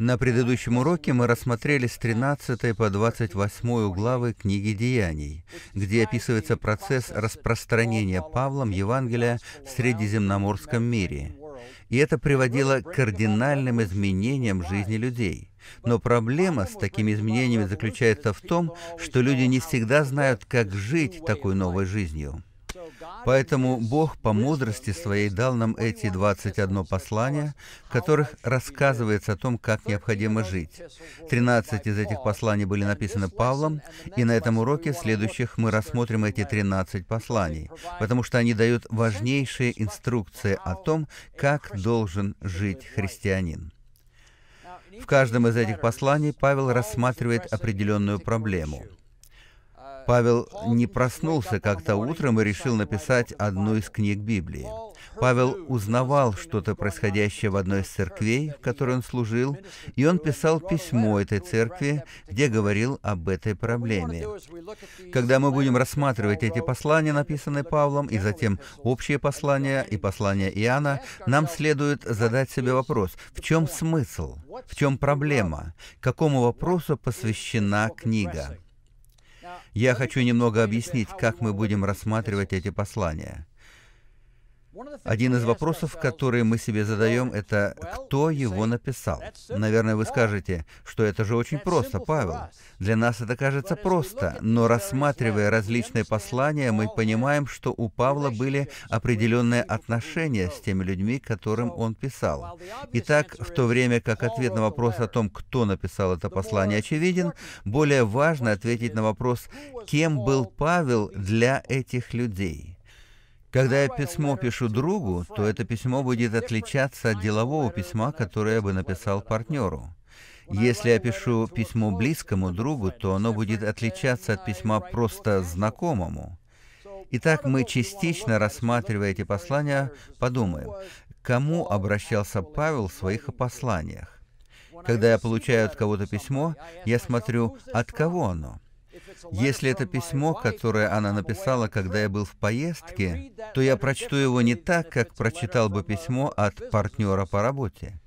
На предыдущем уроке мы рассмотрели с 13 по 28 главы книги «Деяний», где описывается процесс распространения Павлом Евангелия в Средиземноморском мире. И это приводило к кардинальным изменениям жизни людей. Но проблема с такими изменениями заключается в том, что люди не всегда знают, как жить такой новой жизнью. Поэтому Бог по мудрости своей дал нам эти 21 послания, в которых рассказывается о том, как необходимо жить. 13 из этих посланий были написаны Павлом, и на этом уроке следующих мы рассмотрим эти 13 посланий, потому что они дают важнейшие инструкции о том, как должен жить христианин. В каждом из этих посланий Павел рассматривает определенную проблему – Павел не проснулся как-то утром и решил написать одну из книг Библии. Павел узнавал что-то происходящее в одной из церквей, в которой он служил, и он писал письмо этой церкви, где говорил об этой проблеме. Когда мы будем рассматривать эти послания, написанные Павлом, и затем общие послания и послания Иоанна, нам следует задать себе вопрос, в чем смысл, в чем проблема, какому вопросу посвящена книга. Я хочу немного объяснить, как мы будем рассматривать эти послания. Один из вопросов, которые мы себе задаем, это кто его написал. Наверное, вы скажете, что это же очень просто, Павел. Для нас это кажется просто, но рассматривая различные послания, мы понимаем, что у Павла были определенные отношения с теми людьми, которым он писал. Итак, в то время как ответ на вопрос о том, кто написал это послание, очевиден, более важно ответить на вопрос, кем был Павел для этих людей. Когда я письмо пишу другу, то это письмо будет отличаться от делового письма, которое я бы написал партнеру. Если я пишу письмо близкому другу, то оно будет отличаться от письма просто знакомому. Итак, мы частично, рассматривая эти послания, подумаем, кому обращался Павел в своих посланиях. Когда я получаю от кого-то письмо, я смотрю, от кого оно. Если это письмо, которое она написала, когда я был в поездке, то я прочту его не так, как прочитал бы письмо от партнера по работе.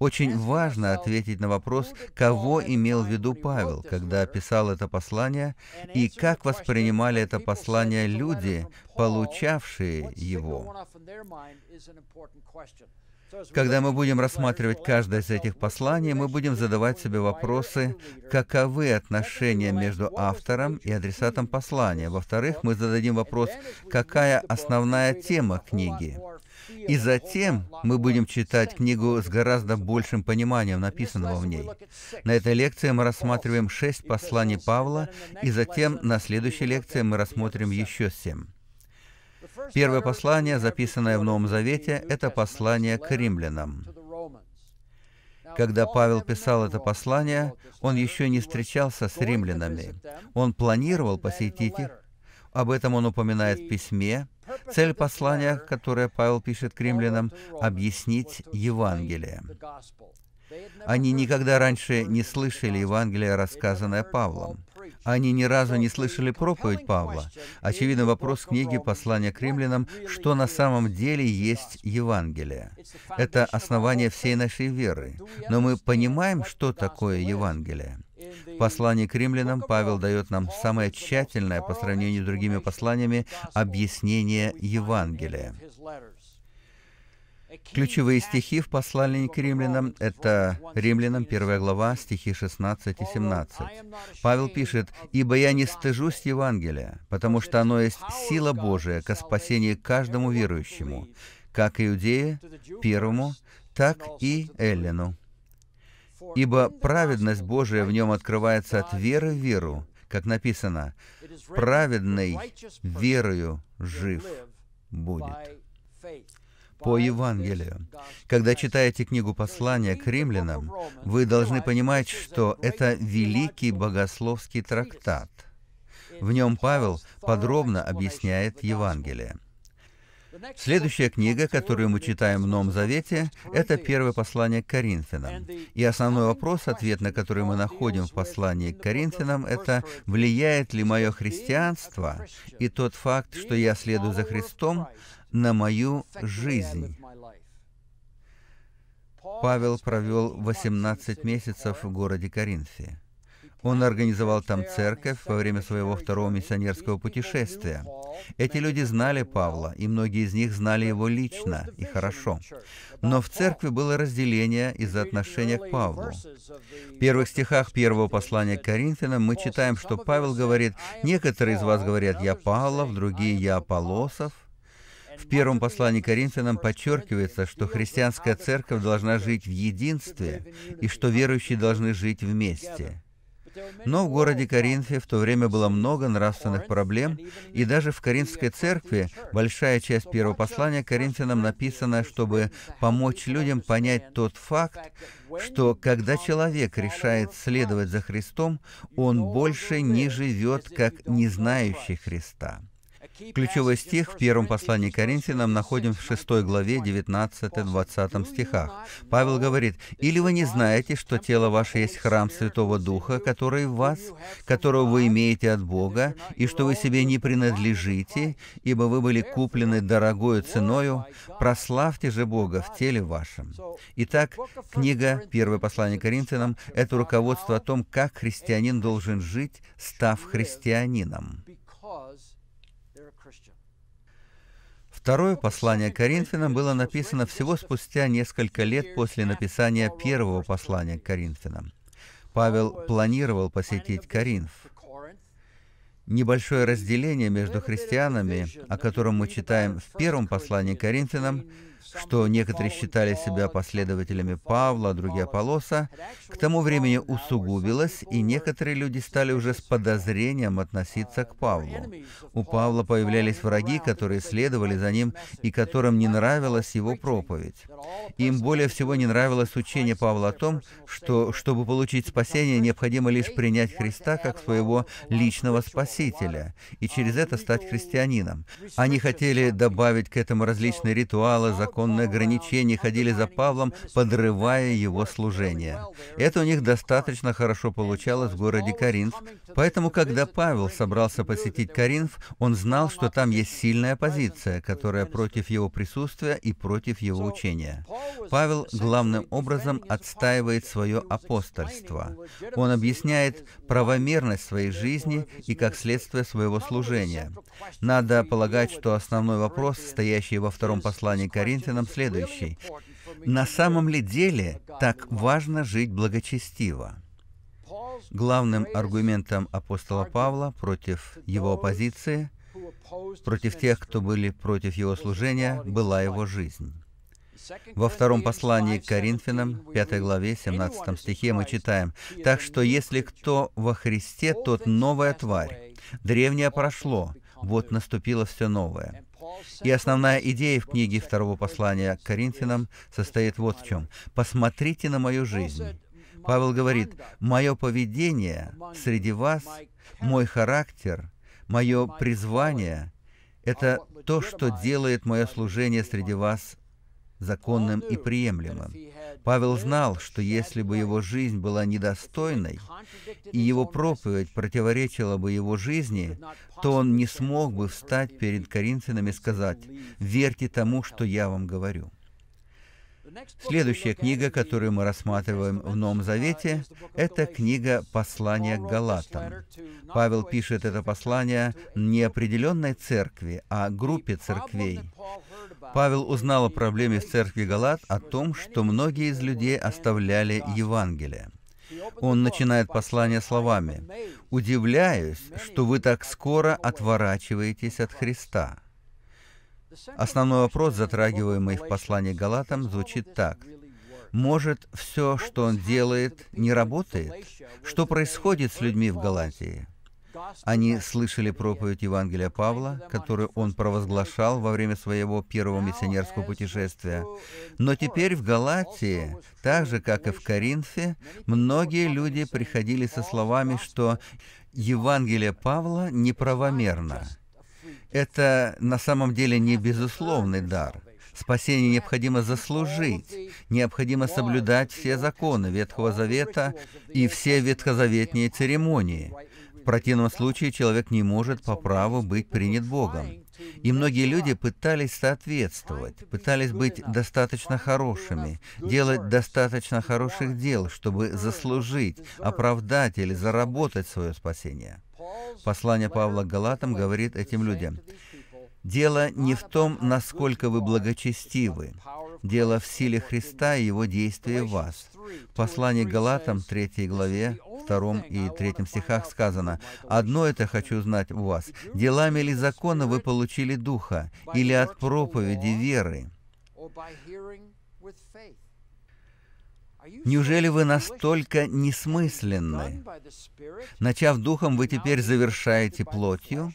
Очень важно ответить на вопрос, кого имел в виду Павел, когда писал это послание, и как воспринимали это послание люди, получавшие его. Когда мы будем рассматривать каждое из этих посланий, мы будем задавать себе вопросы, каковы отношения между автором и адресатом послания. Во-вторых, мы зададим вопрос, какая основная тема книги. И затем мы будем читать книгу с гораздо большим пониманием написанного в ней. На этой лекции мы рассматриваем шесть посланий Павла, и затем на следующей лекции мы рассмотрим еще семь. Первое послание, записанное в Новом Завете, это послание к римлянам. Когда Павел писал это послание, он еще не встречался с римлянами. Он планировал посетить их. Об этом он упоминает в письме. Цель послания, которое Павел пишет к римлянам, — объяснить Евангелие. Они никогда раньше не слышали Евангелие, рассказанное Павлом. Они ни разу не слышали проповедь Павла. Очевидно, вопрос книги Послания к римлянам», что на самом деле есть Евангелие. Это основание всей нашей веры. Но мы понимаем, что такое Евангелие. В послании к римлянам Павел дает нам самое тщательное по сравнению с другими посланиями объяснение Евангелия. Ключевые стихи в послании к римлянам – это Римлянам 1 глава, стихи 16 и 17. Павел пишет, «Ибо я не стыжусь Евангелия, потому что оно есть сила Божия ко спасению каждому верующему, как иудея, первому, так и эллину. Ибо праведность Божия в нем открывается от веры в веру, как написано, «Праведный верою жив будет» по Евангелию. Когда читаете книгу послания к римлянам, вы должны понимать, что это великий богословский трактат. В нем Павел подробно объясняет Евангелие. Следующая книга, которую мы читаем в Новом Завете, это первое послание к Коринфянам. И основной вопрос, ответ на который мы находим в послании к Коринфянам, это влияет ли мое христианство и тот факт, что я следую за Христом, на мою жизнь. Павел провел 18 месяцев в городе Коринфе. Он организовал там церковь во время своего второго миссионерского путешествия. Эти люди знали Павла, и многие из них знали его лично и хорошо. Но в церкви было разделение из-за отношения к Павлу. В первых стихах первого послания к Коринфянам мы читаем, что Павел говорит, «Некоторые из вас говорят, я Павлов, другие я Аполлосов». В первом послании Коринфянам подчеркивается, что христианская церковь должна жить в единстве и что верующие должны жить вместе. Но в городе Коринфе в то время было много нравственных проблем, и даже в Коринфской церкви большая часть первого послания Коринфянам написана, чтобы помочь людям понять тот факт, что когда человек решает следовать за Христом, он больше не живет как не знающий Христа. Ключевой стих в первом послании к Коринфянам находим в 6 главе 19-20 стихах. Павел говорит, «Или вы не знаете, что тело ваше есть храм Святого Духа, который в вас, которого вы имеете от Бога, и что вы себе не принадлежите, ибо вы были куплены дорогою ценою, прославьте же Бога в теле вашем». Итак, книга «Первое послание Коринфянам» — это руководство о том, как христианин должен жить, став христианином. Второе послание Коринфянам было написано всего спустя несколько лет после написания первого послания к Коринфянам. Павел планировал посетить Коринф. Небольшое разделение между христианами, о котором мы читаем в первом послании к Коринфянам, что некоторые считали себя последователями Павла, а другие Аполлоса, к тому времени усугубилось, и некоторые люди стали уже с подозрением относиться к Павлу. У Павла появлялись враги, которые следовали за ним и которым не нравилась его проповедь. Им более всего не нравилось учение Павла о том, что, чтобы получить спасение, необходимо лишь принять Христа как своего личного спасителя и через это стать христианином. Они хотели добавить к этому различные ритуалы, законы, законные ограничения ходили за Павлом, подрывая его служение. Это у них достаточно хорошо получалось в городе Каринф, поэтому, когда Павел собрался посетить Каринф, он знал, что там есть сильная оппозиция, которая против его присутствия и против его учения. Павел главным образом отстаивает свое апостольство. Он объясняет правомерность своей жизни и как следствие своего служения. Надо полагать, что основной вопрос, стоящий во втором послании Коринф, Коринфянам следующий. «На самом ли деле так важно жить благочестиво?» Главным аргументом апостола Павла против его оппозиции, против тех, кто были против его служения, была его жизнь. Во втором послании к Коринфянам, 5 главе, 17 стихе мы читаем, «Так что если кто во Христе, тот новая тварь. Древнее прошло, вот наступило все новое». И основная идея в книге второго послания к Коринфянам состоит вот в чем. «Посмотрите на мою жизнь». Павел говорит, «Мое поведение среди вас, мой характер, мое призвание – это то, что делает мое служение среди вас законным и приемлемым. Павел знал, что если бы его жизнь была недостойной, и его проповедь противоречила бы его жизни, то он не смог бы встать перед коринфянами и сказать «Верьте тому, что я вам говорю». Следующая книга, которую мы рассматриваем в Новом Завете, это книга «Послание к Галатам». Павел пишет это послание не определенной церкви, а группе церквей. Павел узнал о проблеме в церкви Галат о том, что многие из людей оставляли Евангелие. Он начинает послание словами «Удивляюсь, что вы так скоро отворачиваетесь от Христа». Основной вопрос, затрагиваемый в послании Галатам, звучит так. Может, все, что он делает, не работает? Что происходит с людьми в Галатии? Они слышали проповедь Евангелия Павла, которую он провозглашал во время своего первого миссионерского путешествия. Но теперь в Галатии, так же как и в Коринфе, многие люди приходили со словами, что Евангелие Павла неправомерно. Это на самом деле не безусловный дар – Спасение необходимо заслужить, необходимо соблюдать все законы Ветхого Завета и все ветхозаветные церемонии. В противном случае человек не может по праву быть принят Богом. И многие люди пытались соответствовать, пытались быть достаточно хорошими, делать достаточно хороших дел, чтобы заслужить, оправдать или заработать свое спасение. Послание Павла к Галатам говорит этим людям, Дело не в том, насколько вы благочестивы. Дело в силе Христа и Его действия в вас. В послании Галатам 3 главе 2 и 3 стихах сказано, «Одно это хочу знать у вас, делами ли закона вы получили Духа, или от проповеди веры?» Неужели вы настолько несмысленны? Начав духом, вы теперь завершаете плотью?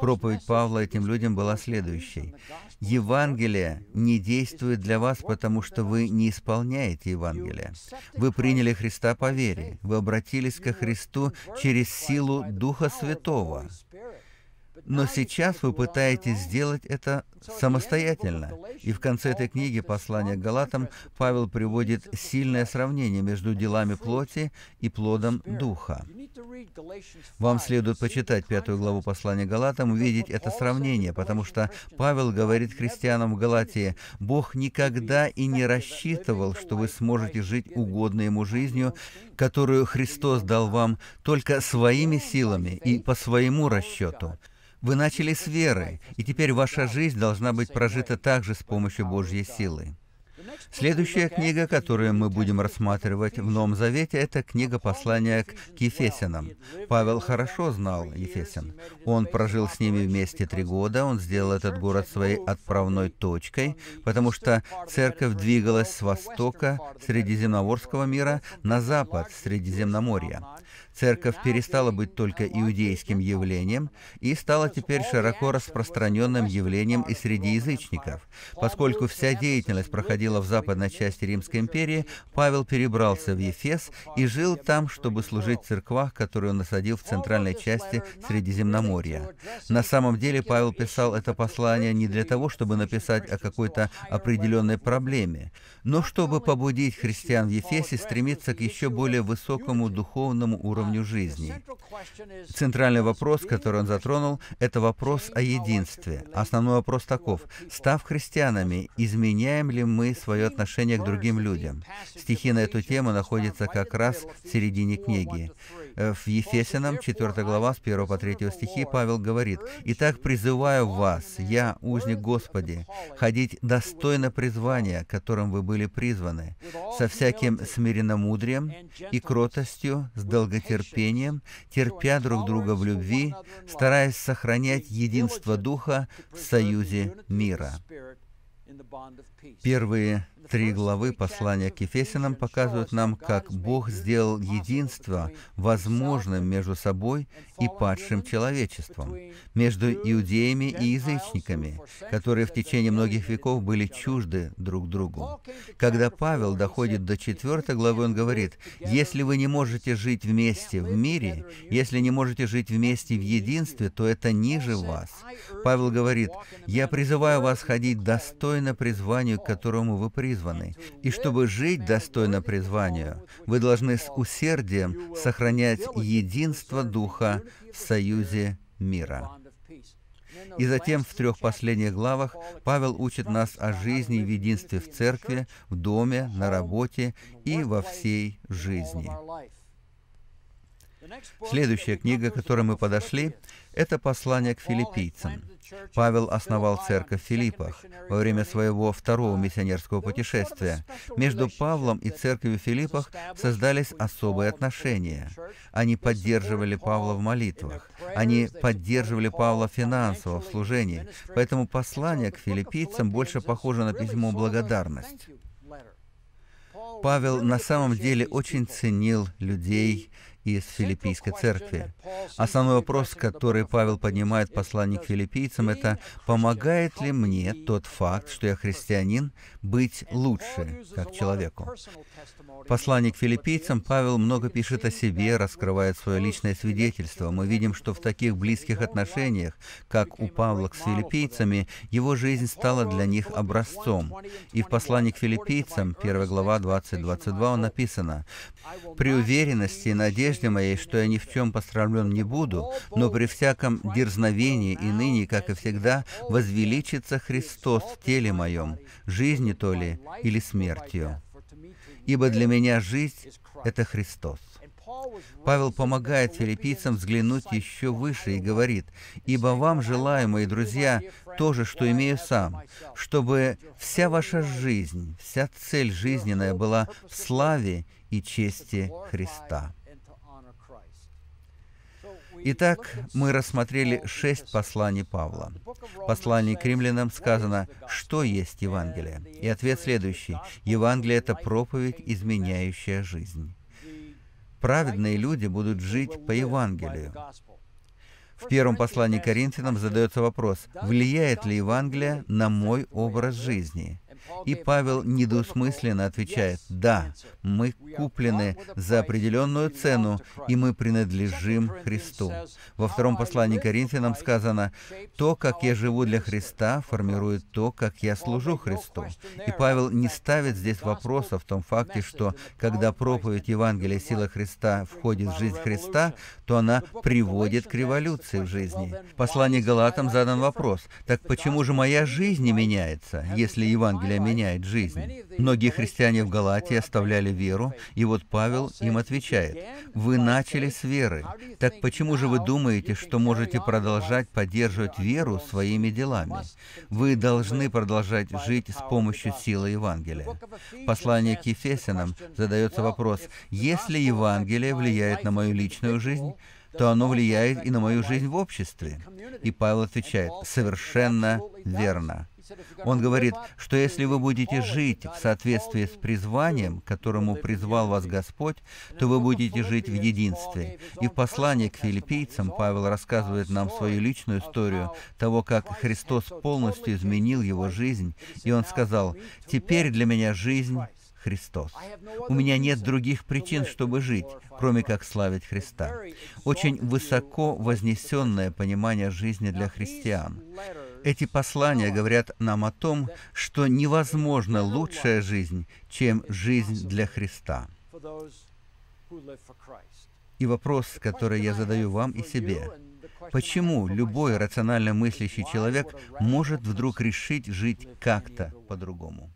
проповедь Павла этим людям была следующей. Евангелие не действует для вас, потому что вы не исполняете Евангелие. Вы приняли Христа по вере, вы обратились ко Христу через силу Духа Святого. Но сейчас вы пытаетесь сделать это самостоятельно. И в конце этой книги послания к Галатам Павел приводит сильное сравнение между делами плоти и плодом духа. Вам следует почитать пятую главу послания к Галатам, увидеть это сравнение, потому что Павел говорит христианам в Галатии, «Бог никогда и не рассчитывал, что вы сможете жить угодной Ему жизнью, которую Христос дал вам только своими силами и по своему расчету». Вы начали с веры, и теперь ваша жизнь должна быть прожита также с помощью Божьей силы. Следующая книга, которую мы будем рассматривать в Новом Завете, это книга послания к Ефесянам. Павел хорошо знал Ефесян. Он прожил с ними вместе три года, он сделал этот город своей отправной точкой, потому что церковь двигалась с востока Средиземноморского мира на запад Средиземноморья. Церковь перестала быть только иудейским явлением и стала теперь широко распространенным явлением и среди язычников. Поскольку вся деятельность проходила в западной части Римской империи, Павел перебрался в Ефес и жил там, чтобы служить в церквах, которые он насадил в центральной части Средиземноморья. На самом деле Павел писал это послание не для того, чтобы написать о какой-то определенной проблеме, но чтобы побудить христиан в Ефесе стремиться к еще более высокому духовному уровню уровню жизни. Центральный вопрос, который он затронул, это вопрос о единстве. Основной вопрос таков. Став христианами, изменяем ли мы свое отношение к другим людям? Стихи на эту тему находятся как раз в середине книги. Э, в Ефесянам, 4 глава, с 1 по 3 стихи, Павел говорит, «Итак, призываю вас, я, узник Господи, ходить достойно призвания, которым вы были призваны, со всяким смиренномудрием и кротостью, с долготерпением, терпением, терпя друг друга в любви, стараясь сохранять единство Духа в союзе мира. Первые Три главы послания к Ефесянам показывают нам, как Бог сделал единство возможным между собой и падшим человечеством, между иудеями и язычниками, которые в течение многих веков были чужды друг другу. Когда Павел доходит до четвертой главы, он говорит, «Если вы не можете жить вместе в мире, если не можете жить вместе в единстве, то это ниже вас». Павел говорит, «Я призываю вас ходить достойно призванию, к которому вы призваны, призваны. И чтобы жить достойно призванию, вы должны с усердием сохранять единство Духа в союзе мира. И затем в трех последних главах Павел учит нас о жизни в единстве в церкви, в доме, на работе и во всей жизни. Следующая книга, к которой мы подошли, это «Послание к филиппийцам». Павел основал церковь в Филиппах во время своего второго миссионерского путешествия. Между Павлом и церковью в Филиппах создались особые отношения. Они поддерживали Павла в молитвах, они поддерживали Павла финансово в служении, поэтому послание к филиппийцам больше похоже на письмо «благодарность». Павел на самом деле очень ценил людей из филиппийской церкви. Основной а вопрос, который Павел поднимает посланник филиппийцам, это «Помогает ли мне тот факт, что я христианин, быть лучше, как человеку?» Посланник филиппийцам Павел много пишет о себе, раскрывает свое личное свидетельство. Мы видим, что в таких близких отношениях, как у Павла с филиппийцами, его жизнь стала для них образцом. И в послании к филиппийцам, 1 глава 20-22, написано «При уверенности и надежде надежде моей, что я ни в чем посрамлен не буду, но при всяком дерзновении и ныне, как и всегда, возвеличится Христос в теле моем, жизни то ли или смертью. Ибо для меня жизнь — это Христос. Павел помогает филиппийцам взглянуть еще выше и говорит, «Ибо вам желаю, мои друзья, то же, что имею сам, чтобы вся ваша жизнь, вся цель жизненная была в славе и чести Христа». Итак, мы рассмотрели шесть посланий Павла. В послании к римлянам сказано, что есть Евангелие. И ответ следующий. Евангелие – это проповедь, изменяющая жизнь. Праведные люди будут жить по Евангелию. В первом послании к Коринфянам задается вопрос, влияет ли Евангелие на мой образ жизни? И Павел недвусмысленно отвечает, да, мы куплены за определенную цену, и мы принадлежим Христу. Во втором послании Коринфянам сказано, то, как я живу для Христа, формирует то, как я служу Христу. И Павел не ставит здесь вопроса в том факте, что когда проповедь Евангелия сила Христа входит в жизнь Христа, то она приводит к революции в жизни. В послании Галатам задан вопрос, так почему же моя жизнь не меняется, если Евангелие Евангелие меняет жизнь. Многие христиане в Галатии оставляли веру, и вот Павел им отвечает, «Вы начали с веры, так почему же вы думаете, что можете продолжать поддерживать веру своими делами? Вы должны продолжать жить с помощью силы Евангелия». Послание к Ефесянам задается вопрос, «Если Евангелие влияет на мою личную жизнь, то оно влияет и на мою жизнь в обществе. И Павел отвечает, совершенно верно. Он говорит, что если вы будете жить в соответствии с призванием, которому призвал вас Господь, то вы будете жить в единстве. И в послании к филиппийцам Павел рассказывает нам свою личную историю того, как Христос полностью изменил его жизнь, и он сказал, «Теперь для меня жизнь Христос. У меня нет других причин, чтобы жить, кроме как славить Христа. Очень высоко вознесенное понимание жизни для христиан. Эти послания говорят нам о том, что невозможна лучшая жизнь, чем жизнь для Христа. И вопрос, который я задаю вам и себе, почему любой рационально мыслящий человек может вдруг решить жить как-то по-другому?